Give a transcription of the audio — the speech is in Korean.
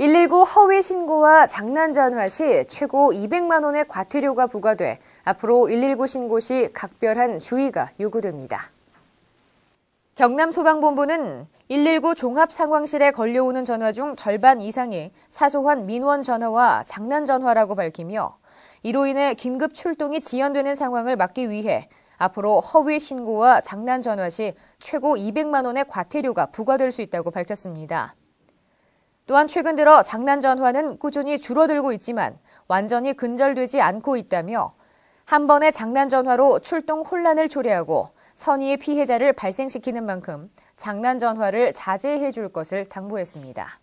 119 허위 신고와 장난 전화 시 최고 200만 원의 과태료가 부과돼 앞으로 119 신고 시 각별한 주의가 요구됩니다. 경남 소방본부는 119 종합 상황실에 걸려오는 전화 중 절반 이상이 사소한 민원 전화와 장난 전화라고 밝히며 이로 인해 긴급 출동이 지연되는 상황을 막기 위해 앞으로 허위 신고와 장난 전화 시 최고 200만 원의 과태료가 부과될 수 있다고 밝혔습니다. 또한 최근 들어 장난 전화는 꾸준히 줄어들고 있지만 완전히 근절되지 않고 있다며 한 번의 장난 전화로 출동 혼란을 초래하고 선의의 피해자를 발생시키는 만큼 장난 전화를 자제해 줄 것을 당부했습니다.